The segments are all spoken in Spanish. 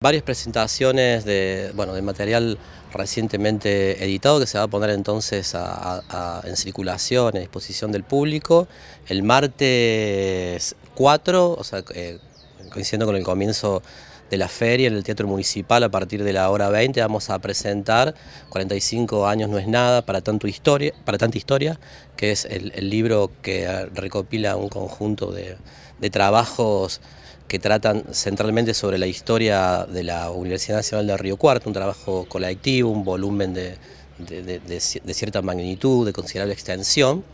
Varias presentaciones de, bueno, de material recientemente editado que se va a poner entonces en circulación, a disposición del público. El martes 4, o sea, eh, Coincidiendo con el comienzo de la feria en el Teatro Municipal a partir de la hora 20 vamos a presentar 45 años no es nada para, tanto historia, para tanta historia, que es el, libro que eh, recopila un conjunto de, trabajos que tratan centralmente sobre la historia de la Universidad Nacional de Río Cuarto, un trabajo colectivo, un volumen de cierta magnitud, de considerable extensión.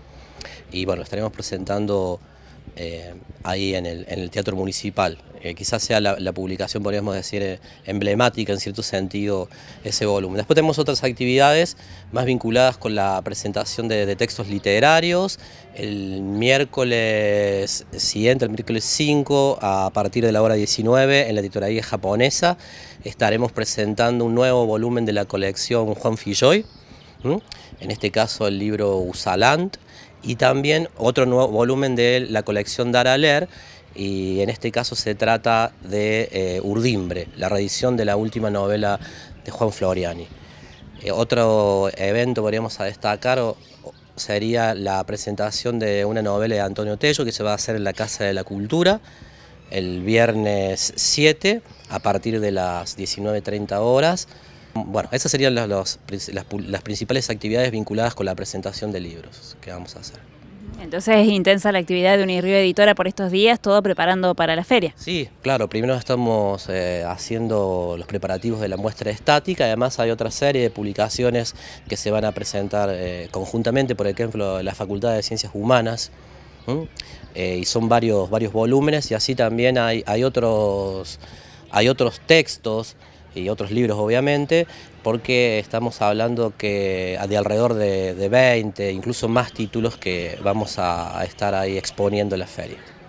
Y bueno, estaremos presentando eh, ahí en el, Teatro Municipal. Eh, quizás sea la, publicación, podríamos decir, eh, emblemática en cierto sentido ese volumen. Después tenemos otras actividades más vinculadas con la presentación de, textos literarios. El miércoles siguiente, el miércoles 5, a partir de la hora 19, en la titularía japonesa, estaremos presentando un nuevo volumen de la colección Juan Fijoy, en este caso el libro Usalant, y también otro nuevo volumen de la colección Dar Leer y en este caso se trata de eh, Urdimbre, la reedición de la última novela de Juan Floriani. Eh, otro evento que podríamos destacar sería la presentación de una novela de Antonio Tello que se va a hacer en la Casa de la Cultura el viernes 7 a partir de las 19.30 horas. Bueno, esas serían las, principales actividades vinculadas con la presentación de libros que vamos a hacer. Entonces es intensa la actividad de Unirío Editora por estos días, todo preparando para la feria. Sí, claro, primero estamos eh, haciendo los preparativos de la muestra estática, además hay otra serie de publicaciones que se van a presentar eh, conjuntamente, por ejemplo, la Facultad de Ciencias Humanas, eh, y son varios, varios volúmenes, y así también hay, otros, hay otros textos y otros libros obviamente, porque estamos hablando que ah, de alrededor de, 20, incluso más títulos que vamos a, a estar ahí exponiendo en la feria.